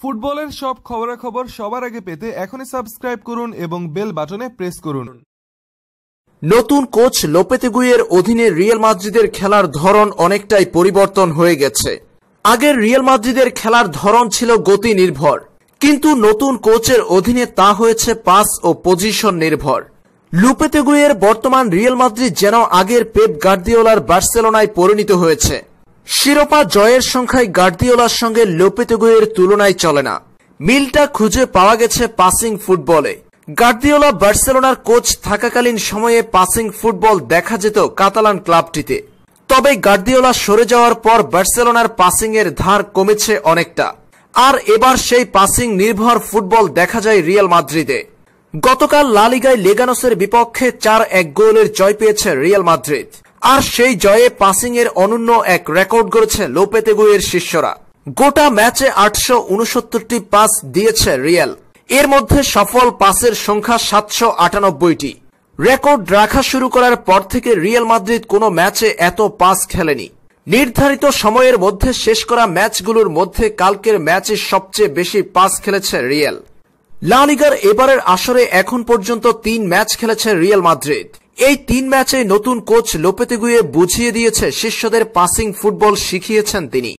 ফুটবলের সব খবরাখবর সবার আগে পেতে এখনই সাবস্ক্রাইব করুন এবং বেল বাটনে প্রেস করুন নতুন কোচ লোপেতেগুইয়ের অধীনে রিয়েল মাদ্রিদের খেলার ধরন অনেকটাই পরিবর্তন হয়ে গেছে আগের রিয়েল মাদ্রিদের খেলার ধরন ছিল গতি নির্ভর কিন্তু নতুন কোচের অধীনে তা হয়েছে পাস ও পজিশন নির্ভর লুপেতেগুয়ের বর্তমান রিয়েল মাদ্রিদ যেন আগের পেপ গার্দিওলার বার্সেলোনায় পরিণত হয়েছে শিরোপা জয়ের সংখ্যায় গার্দিওলার সঙ্গে লোপেতেগুয়ের তুলনায় চলে না মিলটা খুঁজে পাওয়া গেছে পাসিং ফুটবলে গার্দিওলা বার্সেলোনার কোচ থাকাকালীন সময়ে পাসিং ফুটবল দেখা যেত কাতালান ক্লাবটিতে তবে গার্দিওলা সরে যাওয়ার পর বার্সেলোনার পাসিংয়ের ধার কমেছে অনেকটা আর এবার সেই পাসিং নির্ভর ফুটবল দেখা যায় রিয়াল মাদ্রিদে গতকাল লালিগায় লেগানোসের বিপক্ষে চার এক গোলের জয় পেয়েছে রিয়াল মাদ্রিদ আর সেই জয়ে পাসিং এর অনন্য এক রেকর্ড গড়েছে লোপেতেগুয়ের শিষ্যরা গোটা ম্যাচে আটশো পাস দিয়েছে রিয়াল এর মধ্যে সফল পাসের সংখ্যা সাতশো আটানব্বইটি রেকর্ড রাখা শুরু করার পর থেকে রিয়াল মাদ্রিদ কোনো ম্যাচে এত পাস খেলেনি নির্ধারিত সময়ের মধ্যে শেষ করা ম্যাচগুলোর মধ্যে কালকের ম্যাচে সবচেয়ে বেশি পাস খেলেছে রিয়াল লালিগার এবারের আসরে এখন পর্যন্ত তিন ম্যাচ খেলেছে রিয়াল মাদ্রিদ এই তিন ম্যাচে নতুন কোচ লোপেতেগুয়ে বুঝিয়ে দিয়েছে শিষ্যদের পাসিং ফুটবল শিখিয়েছেন তিনি